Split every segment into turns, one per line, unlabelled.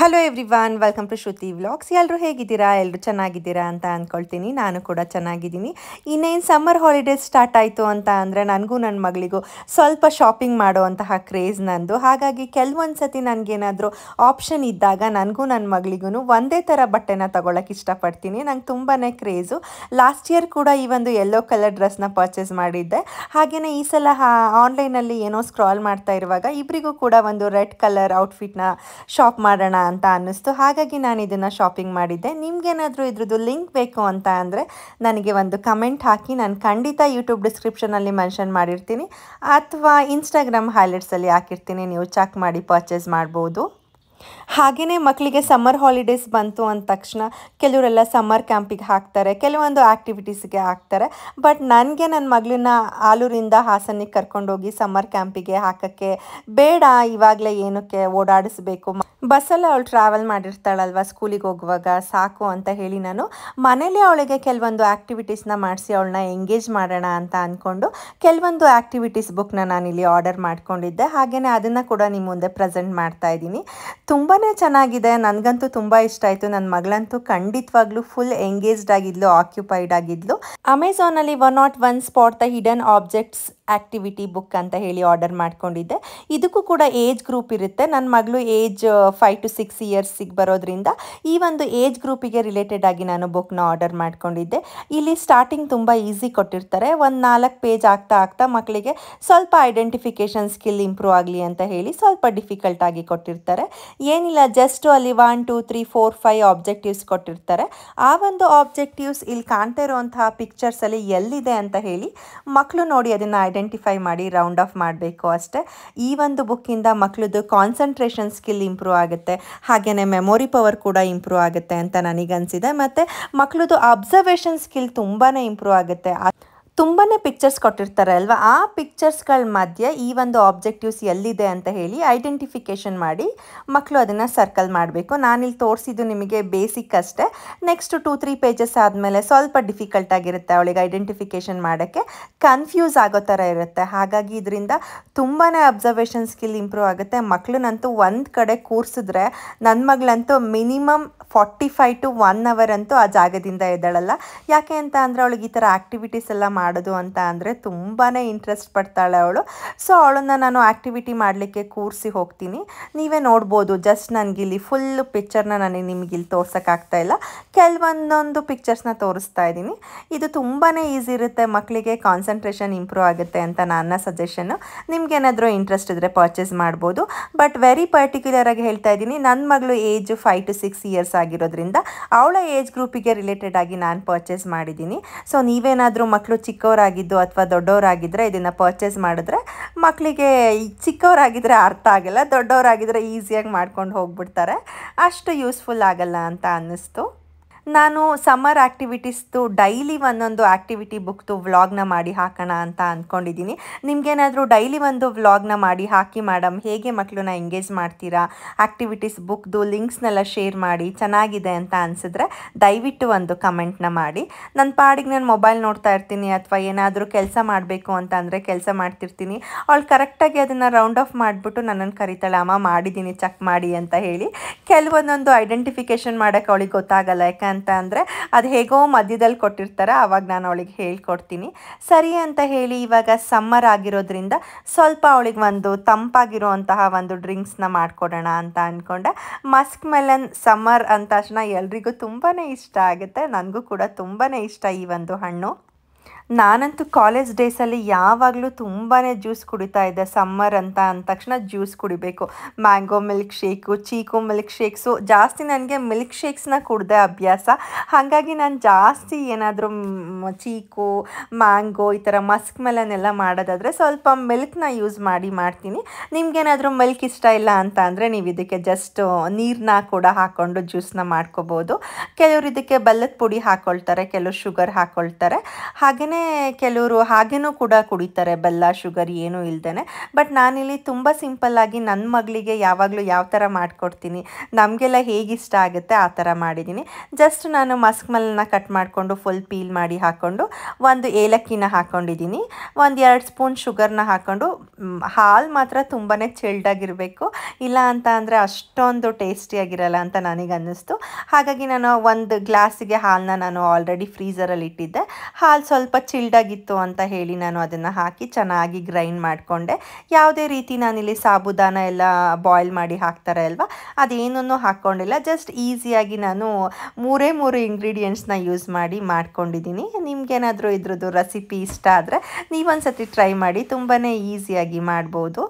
hello every welcome to Shruti vlogs ಎಲ್ಲರೂ ಹೇಗಿದ್ದೀರಾ ಎಲ್ಲರೂ ಚೆನ್ನಾಗಿದ್ದೀರಾ ಅಂತ ಅಂದ್ಕೊಳ್ತೀನಿ ನಾನು ಕೂಡ ಚೆನ್ನಾಗಿದ್ದೀನಿ ಇನ್ನೇನು ಸಮ್ಮರ್ ಹಾಲಿಡೇಸ್ ಸ್ಟಾರ್ಟ್ ಆಯಿತು ಅಂತ ಅಂದರೆ ನನಗೂ ನನ್ನ ಮಗಳಿಗೂ ಸ್ವಲ್ಪ ಶಾಪಿಂಗ್ ಮಾಡುವಂತಹ ಕ್ರೇಜ್ ನಂದು ಹಾಗಾಗಿ ಕೆಲವೊಂದು ಸತಿ ನನಗೇನಾದರೂ ಆಪ್ಷನ್ ಇದ್ದಾಗ ನನಗೂ ನನ್ನ ಮಗಳಿಗೂ ಒಂದೇ ಥರ ಬಟ್ಟೆನ ತೊಗೊಳಕ್ಕೆ ಇಷ್ಟಪಡ್ತೀನಿ ನಂಗೆ ತುಂಬಾ ಕ್ರೇಜು ಲಾಸ್ಟ್ ಇಯರ್ ಕೂಡ ಈ ಒಂದು ಯೆಲ್ಲೋ ಕಲರ್ ಡ್ರೆಸ್ನ ಪರ್ಚೇಸ್ ಮಾಡಿದ್ದೆ ಹಾಗೆಯೇ ಈ ಸಲ ಆನ್ಲೈನಲ್ಲಿ ಏನೋ ಸ್ಕ್ರಾಲ್ ಮಾಡ್ತಾ ಇರುವಾಗ ಇಬ್ಬರಿಗೂ ಕೂಡ ಒಂದು ರೆಡ್ ಕಲರ್ ಔಟ್ಫಿಟ್ನ ಶಾಪ್ ಮಾಡೋಣ ಅಂತ ಅನ್ನಿಸ್ತು ಹಾಗಾಗಿ ನಾನು ಇದನ್ನು ಶಾಪಿಂಗ್ ಮಾಡಿದ್ದೆ ನಿಮಗೇನಾದರೂ ಇದ್ರದ್ದು ಲಿಂಕ್ ಬೇಕು ಅಂತ ಅಂದರೆ ನನಗೆ ಒಂದು ಕಮೆಂಟ್ ಹಾಕಿ ನಾನು ಖಂಡಿತ ಯೂಟ್ಯೂಬ್ ಡಿಸ್ಕ್ರಿಪ್ಷನಲ್ಲಿ ಮೆನ್ಷನ್ ಮಾಡಿರ್ತೀನಿ ಅಥವಾ ಇನ್ಸ್ಟಾಗ್ರಾಮ್ ಹೈಲೈಟ್ಸಲ್ಲಿ ಹಾಕಿರ್ತೀನಿ ನೀವು ಚೆಕ್ ಮಾಡಿ ಪರ್ಚೇಸ್ ಮಾಡ್ಬೋದು ಹಾಗೆಯೇ ಮಕ್ಕಳಿಗೆ ಸಮ್ಮರ್ ಹಾಲಿಡೇಸ್ ಬಂತು ಅಂದ ತಕ್ಷಣ ಕೆಲವರೆಲ್ಲ ಸಮ್ಮರ್ ಕ್ಯಾಂಪಿಗೆ ಹಾಕ್ತಾರೆ ಕೆಲವೊಂದು ಆ್ಯಕ್ಟಿವಿಟೀಸ್ಗೆ ಹಾಕ್ತಾರೆ ಬಟ್ ನನಗೆ ನನ್ನ ಮಗಳನ್ನ ಆಲೂರಿಂದ ಹಾಸನಿಗೆ ಕರ್ಕೊಂಡೋಗಿ ಸಮ್ಮರ್ ಕ್ಯಾಂಪಿಗೆ ಹಾಕೋಕ್ಕೆ ಬೇಡ ಇವಾಗಲೇ ಏನಕ್ಕೆ ಓಡಾಡಿಸ್ಬೇಕು ಬಸ್ಸಲ್ಲಿ ಅವಳು ಟ್ರಾವೆಲ್ ಮಾಡಿರ್ತಾಳಲ್ವ ಸ್ಕೂಲಿಗೆ ಹೋಗುವಾಗ ಸಾಕು ಅಂತ ಹೇಳಿ ನಾನು ಮನೇಲಿ ಅವಳಿಗೆ ಕೆಲವೊಂದು ಆ್ಯಕ್ಟಿವಿಟೀಸ್ನ ಮಾಡಿಸಿ ಅವಳನ್ನ ಎಂಗೇಜ್ ಮಾಡೋಣ ಅಂತ ಅಂದ್ಕೊಂಡು ಕೆಲವೊಂದು ಆ್ಯಕ್ಟಿವಿಟೀಸ್ ಬುಕ್ನ ನಾನಿಲ್ಲಿ ಆರ್ಡರ್ ಮಾಡ್ಕೊಂಡಿದ್ದೆ ಹಾಗೆಯೇ ಅದನ್ನು ಕೂಡ ನಿಮ್ಮ ಮುಂದೆ ಪ್ರೆಸೆಂಟ್ ಮಾಡ್ತಾ ಇದ್ದೀನಿ ತುಂಬ ತುಂಬಾ ಚೆನ್ನಾಗಿದೆ ನನಗಂತೂ ತುಂಬಾ ಇಷ್ಟ ಆಯಿತು ನನ್ನ ಮಗಳಂತೂ ಖಂಡಿತವಾಗ್ಲೂ ಫುಲ್ ಎಂಗೇಜ್ಡ್ ಆಗಿದ್ಲು ಆಕ್ಯುಪೈಡ್ ಆಗಿದ್ಲು ಅಮೆಝಾನಲ್ಲಿ one not one spot the hidden objects activity book ಅಂತ ಹೇಳಿ ಆರ್ಡರ್ ಮಾಡ್ಕೊಂಡಿದ್ದೆ ಇದಕ್ಕೂ ಕೂಡ ಏಜ್ ಗ್ರೂಪ್ ಇರುತ್ತೆ ನನ್ನ ಮಗಳು ಏಜ್ ಫೈವ್ ಟು ಸಿಕ್ಸ್ ಇಯರ್ಸಿಗೆ ಬರೋದ್ರಿಂದ ಈ ಒಂದು ಏಜ್ ಗ್ರೂಪಿಗೆ ರಿಲೇಟೆಡ್ ಆಗಿ ನಾನು ಬುಕ್ನ ಆರ್ಡರ್ ಮಾಡ್ಕೊಂಡಿದ್ದೆ ಇಲ್ಲಿ ಸ್ಟಾರ್ಟಿಂಗ್ ತುಂಬ ಈಸಿ ಕೊಟ್ಟಿರ್ತಾರೆ ಒಂದು ನಾಲ್ಕು ಪೇಜ್ ಆಗ್ತಾ ಆಗ್ತಾ ಮಕ್ಕಳಿಗೆ ಸ್ವಲ್ಪ ಐಡೆಂಟಿಫಿಕೇಷನ್ ಸ್ಕಿಲ್ ಇಂಪ್ರೂವ್ ಆಗಲಿ ಅಂತ ಹೇಳಿ ಸ್ವಲ್ಪ ಡಿಫಿಕಲ್ಟ್ ಆಗಿ ಕೊಟ್ಟಿರ್ತಾರೆ ಏನಿಲ್ಲ ಜಸ್ಟ್ ಅಲ್ಲಿ one two three four five objectives ಕೊಟ್ಟಿರ್ತಾರೆ ಆ ಒಂದು ಆಬ್ಜೆಕ್ಟಿವ್ಸ್ ಇಲ್ಲಿ ಕಾಣ್ತಾ ಇರುವಂತಹ ಪಿಕ್ಚರ್ಸಲ್ಲಿ ಎಲ್ಲಿದೆ ಅಂತ ಹೇಳಿ ಮಕ್ಕಳು ನೋಡಿ ಅದನ್ನು ಐಡೆಂಟಿ ಐಡೆಂಟಿಫೈ ಮಾಡಿ ರೌಂಡ್ ಆಫ್ ಮಾಡಬೇಕು ಅಷ್ಟೇ ಈ ಒಂದು ಬುಕ್ಕಿಂದ ಮಕ್ಕಳದ್ದು ಕಾನ್ಸಂಟ್ರೇಷನ್ ಸ್ಕಿಲ್ ಇಂಪ್ರೂವ್ ಆಗುತ್ತೆ ಹಾಗೆಯೇ ಮೆಮೊರಿ ಪವರ್ ಕೂಡ ಇಂಪ್ರೂವ್ ಆಗುತ್ತೆ ಅಂತ ನನಗನ್ಸಿದೆ ಮತ್ತು ಮಕ್ಕಳದ್ದು ಅಬ್ಸರ್ವೇಷನ್ ಸ್ಕಿಲ್ ತುಂಬಾ ಇಂಪ್ರೂವ್ ಆಗುತ್ತೆ ತುಂಬಾ ಪಿಕ್ಚರ್ಸ್ ಕೊಟ್ಟಿರ್ತಾರೆ ಅಲ್ವಾ ಆ ಪಿಕ್ಚರ್ಸ್ಗಳ ಮಧ್ಯೆ ಈ ಒಂದು ಆಬ್ಜೆಕ್ಟಿವ್ಸ್ ಎಲ್ಲಿದೆ ಅಂತ ಹೇಳಿ ಐಡೆಂಟಿಫಿಕೇಷನ್ ಮಾಡಿ ಮಕ್ಕಳು ಅದನ್ನು ಸರ್ಕಲ್ ಮಾಡಬೇಕು ನಾನಿಲ್ಲಿ ತೋರಿಸಿದ್ದು ನಿಮಗೆ ಬೇಸಿಕ್ ಅಷ್ಟೇ ನೆಕ್ಸ್ಟ್ ಟೂ ತ್ರೀ ಪೇಜಸ್ ಆದಮೇಲೆ ಸ್ವಲ್ಪ ಡಿಫಿಕಲ್ಟ್ ಆಗಿರುತ್ತೆ ಅವಳಿಗೆ ಐಡೆಂಟಿಫಿಕೇಷನ್ ಮಾಡೋಕ್ಕೆ ಕನ್ಫ್ಯೂಸ್ ಆಗೋ ಥರ ಇರುತ್ತೆ ಹಾಗಾಗಿ ಇದರಿಂದ ತುಂಬಾ ಅಬ್ಸರ್ವೇಷನ್ ಸ್ಕಿಲ್ ಇಂಪ್ರೂವ್ ಆಗುತ್ತೆ ಮಕ್ಕಳನ್ನಂತೂ ಒಂದು ಕಡೆ ಕೂರಿಸಿದ್ರೆ ನನ್ನ ಮಗಳಂತೂ minimum forty five to one hour ಅಂತೂ ಆ ಜಾಗದಿಂದ ಎದ್ದಾಳಲ್ಲ ಯಾಕೆ ಅಂತ ಅಂದರೆ ಅವಳಿಗೆ ಈ ಥರ ಆಕ್ಟಿವಿಟೀಸ್ ಎಲ್ಲ ಮಾಡಿ ಮಾಡೋದು ಅಂತ ಅಂದರೆ ತುಂಬಾ ಇಂಟ್ರೆಸ್ಟ್ ಪಡ್ತಾಳೆ ಅವಳು ಸೊ ಅವಳನ್ನು ನಾನು ಆ್ಯಕ್ಟಿವಿಟಿ ಮಾಡಲಿಕ್ಕೆ ಕೂರಿಸಿ ಹೋಗ್ತೀನಿ ನೀವೇ ನೋಡ್ಬೋದು ಜಸ್ಟ್ ನನಗಿಲ್ಲಿ ಫುಲ್ಲು ಪಿಕ್ಚರ್ನ ನಾನು ಇಲ್ಲಿ ತೋರ್ಸೋಕ್ಕಾಗ್ತಾ ಇಲ್ಲ ಕೆಲವೊಂದೊಂದು ಪಿಕ್ಚರ್ಸ್ನ ತೋರಿಸ್ತಾ ಇದ್ದೀನಿ ಇದು ತುಂಬಾ ಈಸಿ ಇರುತ್ತೆ ಮಕ್ಕಳಿಗೆ ಕಾನ್ಸಂಟ್ರೇಷನ್ ಇಂಪ್ರೂವ್ ಆಗುತ್ತೆ ಅಂತ ನನ್ನ ಸಜೆಷನ್ನು ನಿಮ್ಗೇನಾದರೂ ಇಂಟ್ರೆಸ್ಟ್ ಇದ್ದರೆ ಪರ್ಚೇಸ್ ಮಾಡ್ಬೋದು ಬಟ್ ವೆರಿ ಪರ್ಟಿಕ್ಯುಲರ್ ಆಗಿ ಹೇಳ್ತಾ ಇದ್ದೀನಿ ನನ್ನ ಮಗಳು age five to six years ಆಗಿರೋದ್ರಿಂದ ಅವಳ ಏಜ್ ಗ್ರೂಪಿಗೆ ರಿಲೇಟೆಡ್ ಆಗಿ ನಾನು ಪರ್ಚೇಸ್ ಮಾಡಿದ್ದೀನಿ ಸೊ ನೀವೇನಾದರೂ ಮಕ್ಕಳು ಚಿಕ್ಕವರಾಗಿದ್ದು ಅಥವಾ ದೊಡ್ಡವರಾಗಿದ್ದರೆ ಇದನ್ನು ಪರ್ಚೇಸ್ ಮಾಡಿದ್ರೆ ಮಕ್ಕಳಿಗೆ ಚಿಕ್ಕವರಾಗಿದ್ದರೆ ಅರ್ಥ ಆಗಲ್ಲ ದೊಡ್ಡವರಾಗಿದ್ದರೆ ಈಸಿಯಾಗಿ ಮಾಡ್ಕೊಂಡು ಹೋಗ್ಬಿಡ್ತಾರೆ ಅಷ್ಟು ಯೂಸ್ಫುಲ್ ಆಗಲ್ಲ ಅಂತ ಅನ್ನಿಸ್ತು ನಾನು ಸಮ್ಮರ್ ಆ್ಯಕ್ಟಿವಿಟೀಸ್ದು ಡೈಲಿ ಒಂದೊಂದು ಆ್ಯಕ್ಟಿವಿಟಿ ಬುಕ್ದು ವ್ಲಾಗ್ನ ಮಾಡಿ ಹಾಕೋಣ ಅಂತ ಅಂದ್ಕೊಂಡಿದ್ದೀನಿ ನಿಮಗೇನಾದರೂ ಡೈಲಿ ಒಂದು ವ್ಲಾಗ್ನ ಮಾಡಿ ಹಾಕಿ ಮೇಡಮ್ ಹೇಗೆ ಮಕ್ಕಳನ್ನ ಎಂಗೇಜ್ ಮಾಡ್ತೀರಾ ಆ್ಯಕ್ಟಿವಿಟೀಸ್ ಬುಕ್ದು ಲಿಂಕ್ಸ್ನೆಲ್ಲ ಶೇರ್ ಮಾಡಿ ಚೆನ್ನಾಗಿದೆ ಅಂತ ಅನಿಸಿದ್ರೆ ದಯವಿಟ್ಟು ಒಂದು ಕಮೆಂಟ್ನ ಮಾಡಿ ನನ್ನ ಪಾಡಿಗೆ ನಾನು ಮೊಬೈಲ್ ನೋಡ್ತಾ ಇರ್ತೀನಿ ಅಥವಾ ಏನಾದರೂ ಕೆಲಸ ಮಾಡಬೇಕು ಅಂತ ಅಂದರೆ ಕೆಲಸ ಮಾಡ್ತಿರ್ತೀನಿ ಅವಳು ಕರೆಕ್ಟಾಗಿ ಅದನ್ನು ರೌಂಡ್ ಆಫ್ ಮಾಡಿಬಿಟ್ಟು ನನ್ನನ್ನು ಕರಿತಾಳೆ ಅಮ್ಮ ಮಾಡಿದ್ದೀನಿ ಚೆಕ್ ಮಾಡಿ ಅಂತ ಹೇಳಿ ಕೆಲವೊಂದೊಂದು ಐಡೆಂಟಿಫಿಕೇಶನ್ ಮಾಡೋಕ್ಕೆ ಅವಳಿಗೆ ಗೊತ್ತಾಗಲ್ಲ ಯಾಕಂದ್ರೆ ಅಂತ ಅಂದರೆ ಅದು ಹೇಗೋ ಮಧ್ಯದಲ್ಲಿ ಕೊಟ್ಟಿರ್ತಾರೆ ಆವಾಗ ನಾನು ಅವಳಿಗೆ ಹೇಳ್ಕೊಡ್ತೀನಿ ಸರಿ ಅಂತ ಹೇಳಿ ಇವಾಗ ಸಮ್ಮರ್ ಆಗಿರೋದ್ರಿಂದ ಸ್ವಲ್ಪ ಅವಳಿಗೆ ಒಂದು ತಂಪಾಗಿರುವಂತಹ ಒಂದು ಡ್ರಿಂಕ್ಸ್ನ ಮಾಡ್ಕೊಡೋಣ ಅಂತ ಅಂದ್ಕೊಂಡೆ ಮಸ್ಕ್ ಮೆಲನ್ ಸಮ್ಮರ್ ಅಂತ ತಕ್ಷಣ ಎಲ್ರಿಗೂ ತುಂಬಾ ಇಷ್ಟ ಆಗುತ್ತೆ ನನಗೂ ಕೂಡ ತುಂಬಾ ಇಷ್ಟ ಈ ಒಂದು ಹಣ್ಣು ನಾನಂತೂ ಕಾಲೇಜ್ ಡೇಸಲ್ಲಿ ಯಾವಾಗಲೂ ತುಂಬಾ ಜ್ಯೂಸ್ ಕುಡಿತಾ ಇದ್ದೆ ಸಮ್ಮರ್ ಅಂತ ಅಂದ ತಕ್ಷಣ ಜ್ಯೂಸ್ ಕುಡಿಬೇಕು mango milk shake chikoo milk shakes ಜಾಸ್ತಿ ನನಗೆ ಮಿಲ್ಕ್ ಶೇಕ್ಸ್ನ ಕುಡ್ದೆ ಅಭ್ಯಾಸ ಹಾಗಾಗಿ ನಾನು ಜಾಸ್ತಿ ಏನಾದರೂ ಚೀಕು ಮ್ಯಾಂಗೋ ಈ ಥರ ಮಸ್ಕ್ ಮೆಲನ್ ಎಲ್ಲ ಮಾಡೋದಾದರೆ ಸ್ವಲ್ಪ ಮಿಲ್ಕ್ನ ಯೂಸ್ ಮಾಡಿ ಮಾಡ್ತೀನಿ ನಿಮ್ಗೇನಾದರೂ ಮಿಲ್ಕ್ ಇಷ್ಟ ಇಲ್ಲ ಅಂತ ಅಂದರೆ ನೀವು ಇದಕ್ಕೆ ಜಸ್ಟ್ ನೀರನ್ನ ಕೂಡ ಹಾಕ್ಕೊಂಡು ಜ್ಯೂಸ್ನ ಮಾಡ್ಕೋಬೋದು ಕೆಲವರು ಇದಕ್ಕೆ ಬೆಲ್ಲದ ಪುಡಿ ಹಾಕ್ಕೊಳ್ತಾರೆ ಕೆಲವರು ಶುಗರ್ ಹಾಕ್ಕೊಳ್ತಾರೆ ಹಾಗೆಯೇ ಕೆಲವರು ಹಾಗೇನೂ ಕೂಡ ಕುಡಿತಾರೆ ಬೆಲ್ಲ ಶುಗರ್ ಏನೂ ಇಲ್ದೇ ಬಟ್ ನಾನಿಲ್ಲಿ ತುಂಬ ಸಿಂಪಲ್ಲಾಗಿ ನನ್ನ ಮಗಳಿಗೆ ಯಾವಾಗಲೂ ಯಾವ ಥರ ಮಾಡಿಕೊಡ್ತೀನಿ ನಮಗೆಲ್ಲ ಹೇಗಿಷ್ಟ ಆಗುತ್ತೆ ಆ ಥರ ಮಾಡಿದ್ದೀನಿ ಜಸ್ಟ್ ನಾನು ಮಸ್ಕ್ ಮಲ್ಲನ್ನ ಕಟ್ ಮಾಡಿಕೊಂಡು ಫುಲ್ ಪೀಲ್ ಮಾಡಿ ಹಾಕ್ಕೊಂಡು ಒಂದು ಏಲಕ್ಕಿನ ಹಾಕ್ಕೊಂಡಿದ್ದೀನಿ ಒಂದು ಎರಡು ಸ್ಪೂನ್ ಶುಗರ್ನ ಹಾಕ್ಕೊಂಡು ಹಾಲು ಮಾತ್ರ ತುಂಬಾ ಚೆಲ್ಡಾಗಿರಬೇಕು ಇಲ್ಲ ಅಂತ ಅಂದರೆ ಅಷ್ಟೊಂದು ಟೇಸ್ಟಿಯಾಗಿರಲ್ಲ ಅಂತ ನನಗೆ ಅನ್ನಿಸ್ತು ಹಾಗಾಗಿ ನಾನು ಒಂದು ಗ್ಲಾಸಿಗೆ ಹಾಲನ್ನ ನಾನು ಆಲ್ರೆಡಿ ಫ್ರೀಸರಲ್ಲಿ ಇಟ್ಟಿದ್ದೆ ಹಾಲು ಸ್ವಲ್ಪ ಚಿಲ್ಡಾಗಿತ್ತು ಅಂತ ಹೇಳಿ ನಾನು ಅದನ್ನು ಹಾಕಿ ಚೆನ್ನಾಗಿ ಗ್ರೈಂಡ್ ಮಾಡಿಕೊಂಡೆ ಯಾವುದೇ ರೀತಿ ನಾನಿಲ್ಲಿ ಸಾಬುದಾನ ಎಲ್ಲ ಬಾಯ್ಲ್ ಮಾಡಿ ಹಾಕ್ತಾರೆ ಅಲ್ವಾ ಅದೇನೂ ಹಾಕ್ಕೊಂಡಿಲ್ಲ ಜಸ್ಟ್ ಈಸಿಯಾಗಿ ನಾನು ಮೂರೇ ಮೂರು ಇಂಗ್ರೀಡಿಯೆಂಟ್ಸ್ನ ಯೂಸ್ ಮಾಡಿ ಮಾಡ್ಕೊಂಡಿದ್ದೀನಿ ನಿಮಗೇನಾದರೂ ಇದ್ರದ್ದು ರೆಸಿಪಿ ಇಷ್ಟ ಆದರೆ ನೀವೊಂದು ಸತಿ ಟ್ರೈ ಮಾಡಿ ತುಂಬಾ ಈಸಿಯಾಗಿ ಮಾಡ್ಬೋದು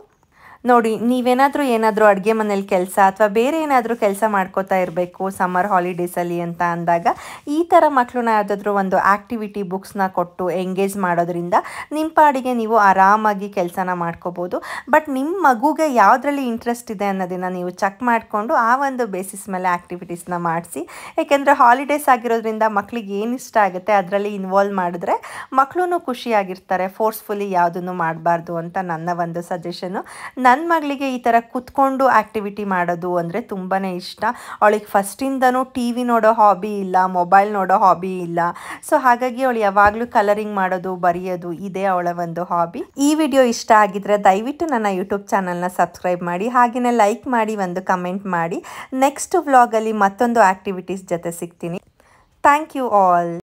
ನೋಡಿ ನೀವೇನಾದರೂ ಏನಾದರೂ ಅಡುಗೆ ಮನೇಲಿ ಕೆಲಸ ಅಥವಾ ಬೇರೆ ಏನಾದರೂ ಕೆಲಸ ಮಾಡ್ಕೋತಾ ಇರಬೇಕು ಸಮ್ಮರ್ ಹಾಲಿಡೇಸಲ್ಲಿ ಅಂತ ಅಂದಾಗ ಈ ಥರ ಮಕ್ಕಳನ್ನ ಯಾವುದಾದ್ರೂ ಒಂದು ಆ್ಯಕ್ಟಿವಿಟಿ ಬುಕ್ಸ್ನ ಕೊಟ್ಟು ಎಂಗೇಜ್ ಮಾಡೋದ್ರಿಂದ ನಿಮ್ಮ ಪಾಡಿಗೆ ನೀವು ಆರಾಮಾಗಿ ಕೆಲಸನ ಮಾಡ್ಕೋಬೋದು ಬಟ್ ನಿಮ್ಮ ಮಗುಗೆ ಯಾವುದರಲ್ಲಿ ಇಂಟ್ರೆಸ್ಟ್ ಇದೆ ಅನ್ನೋದನ್ನು ನೀವು ಚೆಕ್ ಮಾಡಿಕೊಂಡು ಆ ಒಂದು ಬೇಸಿಸ್ ಮೇಲೆ ಆ್ಯಕ್ಟಿವಿಟೀಸ್ನ ಮಾಡಿಸಿ ಏಕೆಂದರೆ ಹಾಲಿಡೇಸ್ ಆಗಿರೋದ್ರಿಂದ ಮಕ್ಕಳಿಗೆ ಏನು ಇಷ್ಟ ಆಗುತ್ತೆ ಅದರಲ್ಲಿ ಇನ್ವಾಲ್ವ್ ಮಾಡಿದ್ರೆ ಮಕ್ಕಳೂ ಖುಷಿಯಾಗಿರ್ತಾರೆ ಫೋರ್ಸ್ಫುಲಿ ಯಾವುದನ್ನು ಮಾಡಬಾರ್ದು ಅಂತ ನನ್ನ ಒಂದು ಸಜೆಷನ್ನು ನನ್ನ ಮಗಳಿಗೆ ಈ ಥರ ಕುತ್ಕೊಂಡು ಆ್ಯಕ್ಟಿವಿಟಿ ಮಾಡೋದು ಅಂದರೆ ತುಂಬಾ ಇಷ್ಟ ಅವಳಿಗೆ ಫಸ್ಟಿಂದನೂ ಟಿ ವಿ ನೋಡೋ ಹಾಬಿ ಇಲ್ಲ ಮೊಬೈಲ್ ನೋಡೋ ಹಾಬಿ ಇಲ್ಲ ಸೊ ಹಾಗಾಗಿ ಅವಳು ಯಾವಾಗಲೂ ಕಲರಿಂಗ್ ಮಾಡೋದು ಬರೆಯೋದು ಇದೇ ಅವಳ ಒಂದು ಹಾಬಿ ಈ ವಿಡಿಯೋ ಇಷ್ಟ ಆಗಿದ್ರೆ ದಯವಿಟ್ಟು ನನ್ನ ಯೂಟ್ಯೂಬ್ ಚಾನಲ್ನ ಸಬ್ಸ್ಕ್ರೈಬ್ ಮಾಡಿ ಹಾಗೆಯೇ ಲೈಕ್ ಮಾಡಿ ಒಂದು ಕಮೆಂಟ್ ಮಾಡಿ ನೆಕ್ಸ್ಟ್ ವ್ಲಾಗಲ್ಲಿ ಮತ್ತೊಂದು ಆ್ಯಕ್ಟಿವಿಟೀಸ್ ಜೊತೆ ಸಿಗ್ತೀನಿ ಥ್ಯಾಂಕ್ ಯು ಆಲ್